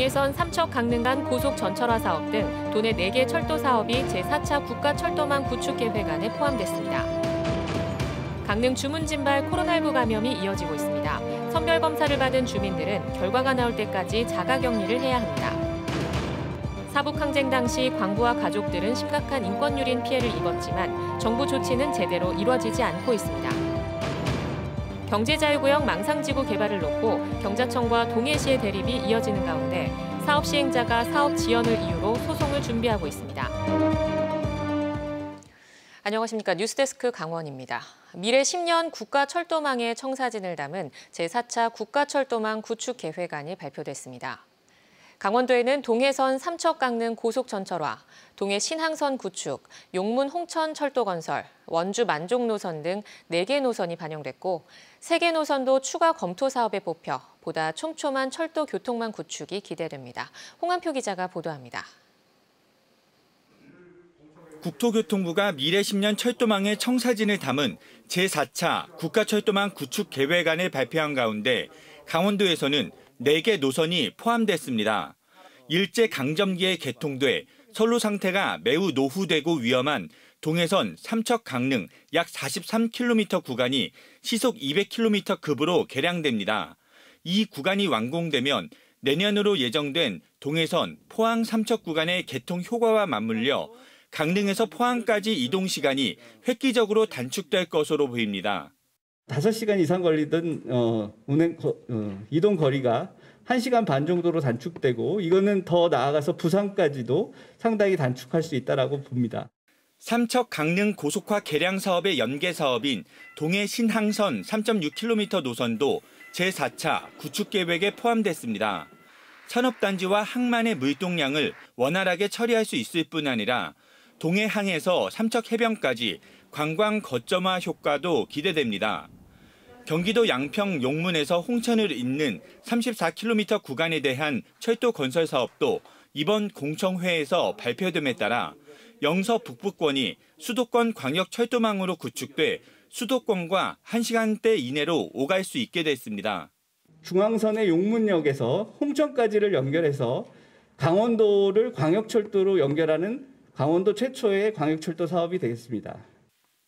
동해선 삼척 강릉 간 고속 전철화 사업 등 도내 4개 철도 사업이 제4차 국가철도망 구축계획 안에 포함됐습니다. 강릉 주문진발 코로나19 감염이 이어지고 있습니다. 선별검사를 받은 주민들은 결과가 나올 때까지 자가격리를 해야 합니다. 사북항쟁 당시 광부와 가족들은 심각한 인권유린 피해를 입었지만 정부 조치는 제대로 이루어지지 않고 있습니다. 경제자유구역 망상지구 개발을 놓고 경자청과 동해시의 대립이 이어지는 가운데 사업 시행자가 사업 지연을 이유로 소송을 준비하고 있습니다. 안녕하십니까. 뉴스데스크 강원입니다. 미래 10년 국가 철도망의 청사진을 담은 제4차 국가철도망 구축 계획안이 발표됐습니다. 강원도에는 동해선 삼척 강릉 고속 전철화, 동해 신항선 구축, 용문 홍천 철도 건설, 원주 만족 노선 등 4개 노선이 반영됐고 3개 노선도 추가 검토 사업에 뽑혀 보다 촘촘한 철도 교통망 구축이 기대됩니다. 홍한표 기자가 보도합니다. 국토교통부가 미래 10년 철도망의 청사진을 담은 제4차 국가철도망 구축 계획안을 발표한 가운데 강원도에서는 4개 노선이 포함됐습니다. 일제강점기에 개통돼 선로 상태가 매우 노후되고 위험한 동해선 삼척 강릉 약 43km 구간이 시속 200km 급으로 개량됩니다. 이 구간이 완공되면 내년으로 예정된 동해선 포항 삼척 구간의 개통 효과와 맞물려 강릉에서 포항까지 이동 시간이 획기적으로 단축될 것으로 보입니다. 5 시간 이상 걸리던 어, 운행 거, 어, 이동 거리가 1시간반 정도로 단축되고 이거는 더 나아가서 부산까지도 상당히 단축할 수 있다라고 봅니다. 삼척 강릉 고속화 개량 사업의 연계 사업인 동해 신항선 3.6km 노선도 제4차 구축 계획에 포함됐습니다. 산업단지와 항만의 물동량을 원활하게 처리할 수 있을 뿐 아니라 동해항에서 삼척 해변까지 관광 거점화 효과도 기대됩니다. 경기도 양평 용문에서 홍천을 잇는 34km 구간에 대한 철도 건설 사업도 이번 공청회에서 발표됨에 따라 영서 북부권이 수도권 광역 철도망으로 구축돼 수도권과 1시간대 이내로 오갈 수 있게 됐습니다. 중앙선의 용문역에서 홍천까지를 연결해서 강원도를 광역철도로 연결하는 강원도 최초의 광역철도 사업이 되겠습니다.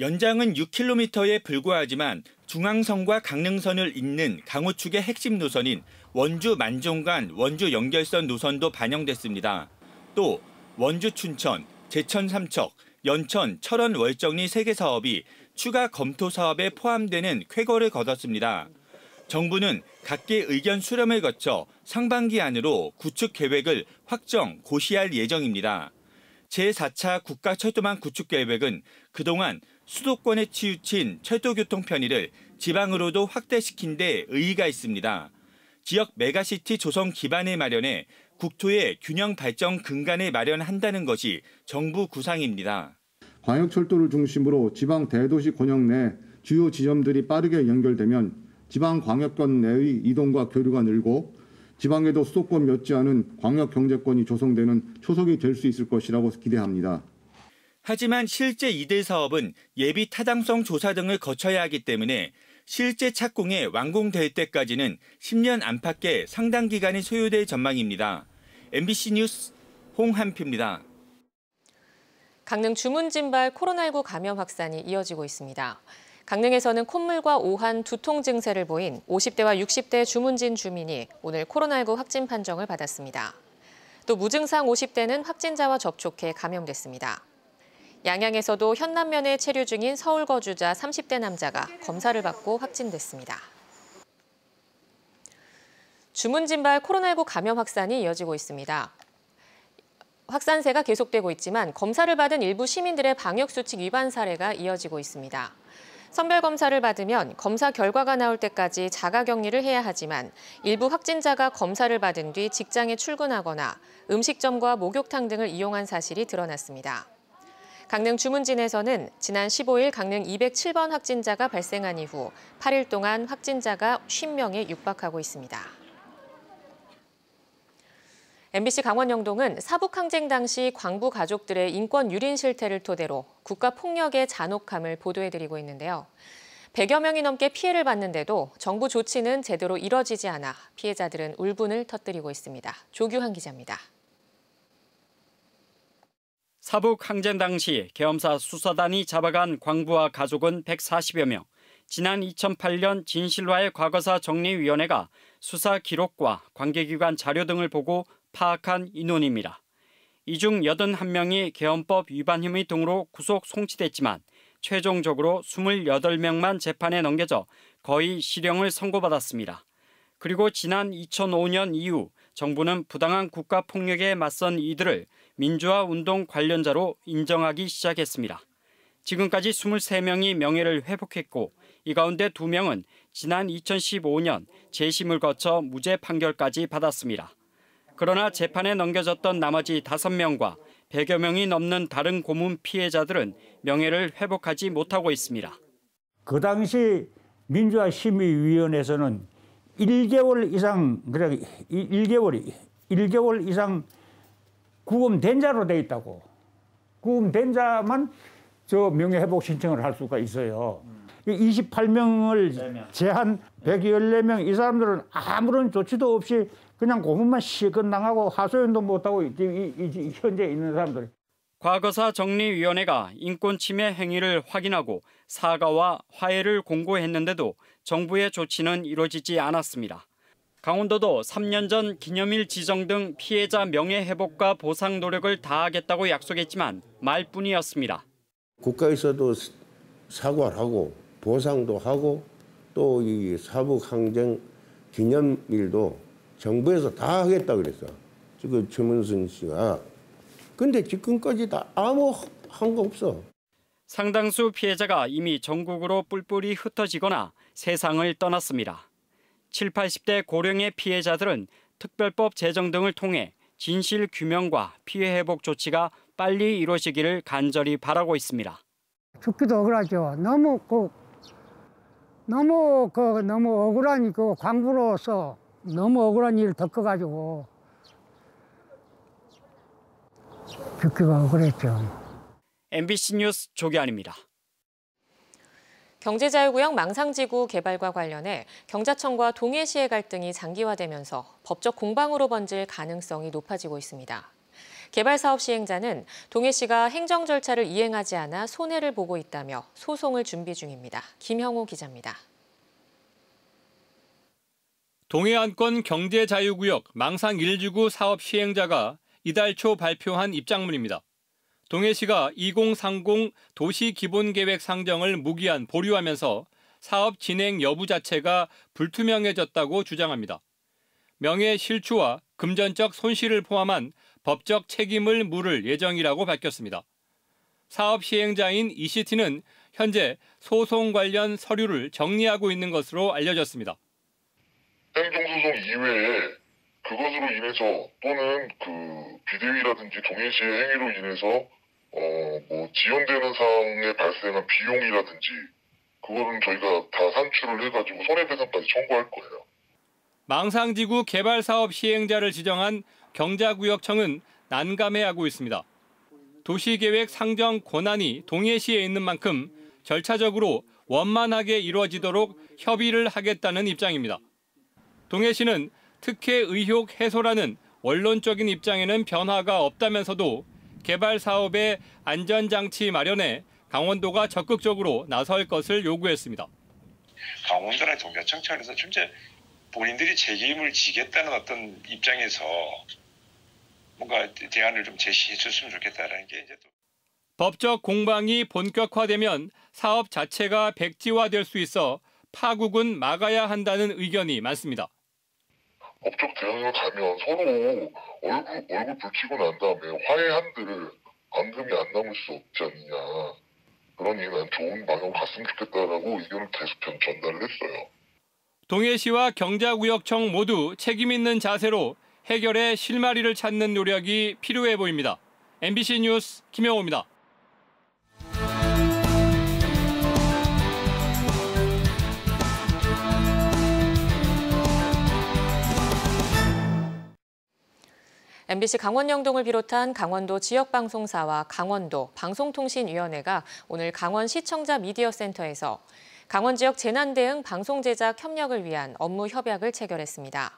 연장은 6km에 불과하지만 중앙선과 강릉선을 잇는 강호축의 핵심 노선인 원주 만종 간 원주 연결선 노선도 반영됐습니다. 또 원주 춘천, 제천 삼척, 연천, 철원 월정리 세개 사업이 추가 검토 사업에 포함되는 쾌거를 거뒀습니다. 정부는 각계 의견 수렴을 거쳐 상반기 안으로 구축 계획을 확정, 고시할 예정입니다. 제4차 국가철도망 구축 계획은 그동안 수도권에 치우친 철도교통 편의를 지방으로도 확대시킨 데 의의가 있습니다. 지역 메가시티 조성 기반을 마련해 국토의 균형 발전 근간을 마련한다는 것이 정부 구상입니다. 광역철도를 중심으로 지방 대도시 권역 내 주요 지점들이 빠르게 연결되면 지방 광역권 내의 이동과 교류가 늘고 지방에도 수도권 몇지 않은 광역 경제권이 조성되는 초석이 될 수 있을 것이라고 기대합니다. 하지만 실제 이들 사업은 예비 타당성 조사 등을 거쳐야 하기 때문에 실제 착공에 완공될 때까지는 10년 안팎의 상당 기간이 소요될 전망입니다. MBC 뉴스 홍한표입니다. 강릉 주문진발 코로나19 감염 확산이 이어지고 있습니다. 강릉에서는 콧물과 오한, 두통 증세를 보인 50대와 60대 주문진 주민이 오늘 코로나19 확진 판정을 받았습니다. 또 무증상 50대는 확진자와 접촉해 감염됐습니다. 양양에서도 현남면에 체류 중인 서울 거주자 30대 남자가 검사를 받고 확진됐습니다. 주문진발 코로나19 감염 확산이 이어지고 있습니다. 확산세가 계속되고 있지만 검사를 받은 일부 시민들의 방역수칙 위반 사례가 이어지고 있습니다. 선별검사를 받으면 검사 결과가 나올 때까지 자가격리를 해야 하지만 일부 확진자가 검사를 받은 뒤 직장에 출근하거나 음식점과 목욕탕 등을 이용한 사실이 드러났습니다. 강릉 주문진에서는 지난 15일 강릉 207번 확진자가 발생한 이후 8일 동안 확진자가 50명에 육박하고 있습니다. MBC 강원 영동은 사북항쟁 당시 광부 가족들의 인권 유린 실태를 토대로 국가폭력의 잔혹함을 보도해드리고 있는데요. 100여 명이 넘게 피해를 봤는데도 정부 조치는 제대로 이뤄지지 않아 피해자들은 울분을 터뜨리고 있습니다. 조규환 기자입니다. 사북 항쟁 당시 계엄사 수사단이 잡아간 광부와 가족은 140여 명, 지난 2008년 진실화의 과거사 정리위원회가 수사 기록과 관계기관 자료 등을 보고 파악한 인원입니다. 이 중 81명이 계엄법 위반 혐의 등으로 구속 송치됐지만 최종적으로 28명만 재판에 넘겨져 거의 실형을 선고받았습니다. 그리고 지난 2005년 이후 정부는 부당한 국가 폭력에 맞선 이들을 민주화 운동 관련자로 인정하기 시작했습니다. 지금까지 23명이 명예를 회복했고 이 가운데 2명은 지난 2015년 재심을 거쳐 무죄 판결까지 받았습니다. 그러나 재판에 넘겨졌던 나머지 5명과 100여 명이 넘는 다른 고문 피해자들은 명예를 회복하지 못하고 있습니다. 그 당시 민주화 심의위원회에서는 1개월 이상 그냥 1개월 1개월 이상 구금된 자로 돼 있다고. 구금된 자만 저 명예회복 신청을 할 수가 있어요. 28명을 제한 114명 이 사람들은 아무런 조치도 없이 그냥 고문만 시건당하고 하소연도 못하고 현재 있는 사람들. 과거사 정리위원회가 인권침해 행위를 확인하고 사과와 화해를 공고했는데도 정부의 조치는 이루어지지 않았습니다. 강원도도 3년 전 기념일 지정 등 피해자 명예 회복과 보상 노력을 다하겠다고 약속했지만 말뿐이었습니다. 국가에서도 사과를 하고 보상도 하고 또 이 사북항쟁 기념일도 정부에서 다 하겠다 그랬어. 지금 최문순 씨가. 근데 지금까지 다 아무 한 거 없어. 상당수 피해자가 이미 전국으로 뿔뿔이 흩어지거나 세상을 떠났습니다. 7, 0 80대 고령의 피해자들은 특별법 제정 등을 통해 진실 규명과 피해 회복 조치가 빨리 이루어지기를 간절히 바라고 있습니다. 죽기도 억울하죠. 너무 그 너무 그 너무 억울한 그 광부로서 너무 억울한 일을 겪어 가지고 죽기가 억울했죠. MBC 뉴스 조기환입니다. 경제자유구역 망상지구 개발과 관련해 경자청과 동해시의 갈등이 장기화되면서 법적 공방으로 번질 가능성이 높아지고 있습니다. 개발 사업 시행자는 동해시가 행정 절차를 이행하지 않아 손해를 보고 있다며 소송을 준비 중입니다. 김형호 기자입니다. 동해안권 경제자유구역 망상 1지구 사업 시행자가 이달 초 발표한 입장문입니다. 동해시가 2030 도시기본계획 상정을 무기한 보류하면서 사업 진행 여부 자체가 불투명해졌다고 주장합니다. 명예 실추와 금전적 손실을 포함한 법적 책임을 물을 예정이라고 밝혔습니다. 사업 시행자인 이시티는 현재 소송 관련 서류를 정리하고 있는 것으로 알려졌습니다. 행정소송 이외에 그것으로 인해서 또는 그 비대위라든지 동인시의 행위로 인해서 어 뭐 지연되는 사항에 발생한 비용이라든지 그거는 저희가 다 산출을 해가지고 손해배상까지 청구할 거예요. 망상지구 개발 사업 시행자를 지정한 경자구역청은 난감해하고 있습니다. 도시계획 상정 권한이 동해시에 있는 만큼 절차적으로 원만하게 이루어지도록 협의를 하겠다는 입장입니다. 동해시는 특혜 의혹 해소라는 원론적인 입장에는 변화가 없다면서도 개발 사업의 안전장치 마련에 강원도가 적극적으로 나설 것을 요구했습니다. 강원도나 동교청 차원에서 실제 본인들이 책임을 지겠다는 어떤 입장에서 뭔가 대안을 좀 제시해 줬으면 좋겠다는게 이제 또 법적 공방이 본격화되면 사업 자체가 백지화될 수 있어 파국은 막아야 한다는 의견이 많습니다. 법적 대응을 가면 서로 얼굴, 얼굴 붉히고 난 다음에 화해한들 감금이 안 남을 수 없지 않냐 그러니 난 좋은 방향 갔으면 좋겠다라고 의견을 계속 전달을 했어요. 동해시와 경자구역청 모두 책임 있는 자세로 해결의 실마리를 찾는 노력이 필요해 보입니다. MBC 뉴스 김영호입니다. MBC 강원영동을 비롯한 강원도 지역방송사와 강원도 방송통신위원회가 오늘 강원시청자 미디어센터에서 강원 지역 재난대응 방송 제작 협력을 위한 업무 협약을 체결했습니다.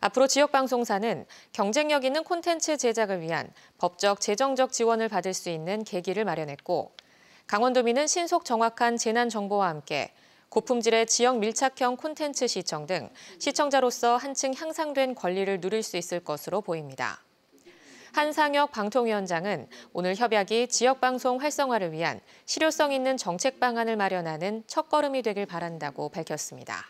앞으로 지역방송사는 경쟁력 있는 콘텐츠 제작을 위한 법적, 재정적 지원을 받을 수 있는 계기를 마련했고, 강원도민은 신속 정확한 재난 정보와 함께 고품질의 지역 밀착형 콘텐츠 시청 등 시청자로서 한층 향상된 권리를 누릴 수 있을 것으로 보입니다. 한상혁 방통위원장은 오늘 협약이 지역방송 활성화를 위한 실효성 있는 정책 방안을 마련하는 첫걸음이 되길 바란다고 밝혔습니다.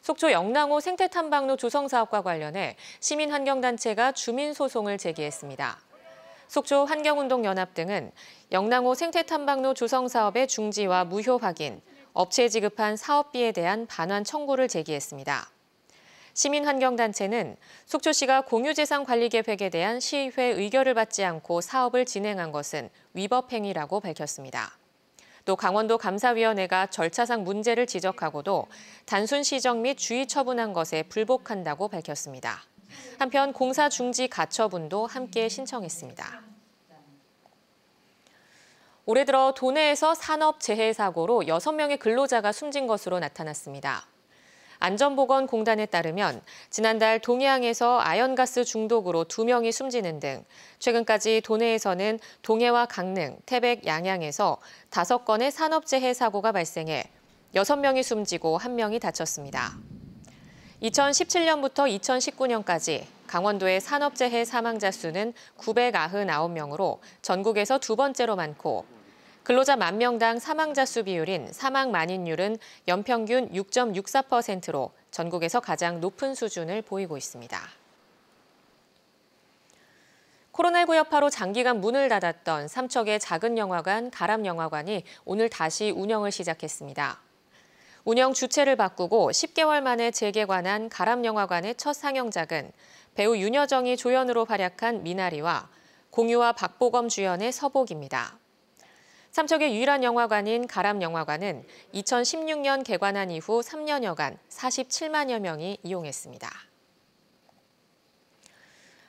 속초 영랑호 생태탐방로 조성사업과 관련해 시민환경단체가 주민소송을 제기했습니다. 속초 환경운동연합 등은 영랑호 생태탐방로 조성 사업의 중지와 무효 확인, 업체에 지급한 사업비에 대한 반환 청구를 제기했습니다. 시민환경단체는 속초시가 공유재산관리계획에 대한 시의회 의결을 받지 않고 사업을 진행한 것은 위법행위라고 밝혔습니다. 또 강원도 감사위원회가 절차상 문제를 지적하고도 단순 시정 및 주의 처분한 것에 불복한다고 밝혔습니다. 한편 공사 중지 가처분도 함께 신청했습니다. 올해 들어 도내에서 산업 재해 사고로 6명의 근로자가 숨진 것으로 나타났습니다. 안전보건공단에 따르면 지난달 동해항에서 아연가스 중독으로 2명이 숨지는 등 최근까지 도내에서는 동해와 강릉, 태백, 양양에서 5건의 산업재해 사고가 발생해 6명이 숨지고 1명이 다쳤습니다. 2017년부터 2019년까지 강원도의 산업재해 사망자 수는 999명으로 전국에서 두 번째로 많고 근로자 만 명당 사망자 수 비율인 사망 만인율은 연평균 6.64%로 전국에서 가장 높은 수준을 보이고 있습니다. 코로나19 여파로 장기간 문을 닫았던 삼척의 작은 영화관 가람영화관이 오늘 다시 운영을 시작했습니다. 운영 주체를 바꾸고 10개월 만에 재개관한 가람영화관의 첫 상영작은 배우 윤여정이 조연으로 활약한 미나리와 공유와 박보검 주연의 서복입니다. 삼척의 유일한 영화관인 가람영화관은 2016년 개관한 이후 3년여간 47만여 명이 이용했습니다.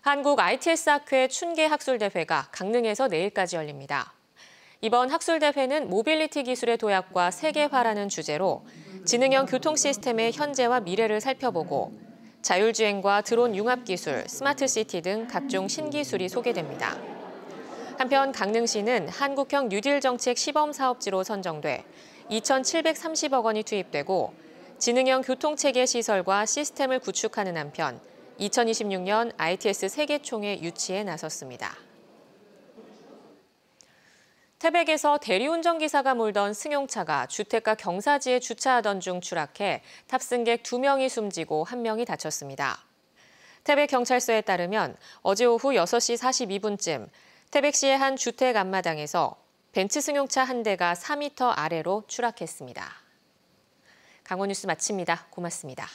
한국 ITS학회 춘계학술대회가 강릉에서 내일까지 열립니다. 이번 학술대회는 모빌리티 기술의 도약과 세계화라는 주제로 지능형 교통 시스템의 현재와 미래를 살펴보고 자율주행과 드론 융합기술, 스마트시티 등 각종 신기술이 소개됩니다. 한편 강릉시는 한국형 뉴딜 정책 시범사업지로 선정돼 2,730억 원이 투입되고 지능형 교통체계 시설과 시스템을 구축하는 한편 2026년 ITS 세계총회 유치에 나섰습니다. 태백에서 대리운전 기사가 몰던 승용차가 주택가 경사지에 주차하던 중 추락해 탑승객 2명이 숨지고 1명이 다쳤습니다. 태백경찰서에 따르면 어제 오후 6시 42분쯤 태백시의 한 주택 앞마당에서 벤츠 승용차 한 대가 4m 아래로 추락했습니다. 강원 뉴스 마칩니다. 고맙습니다.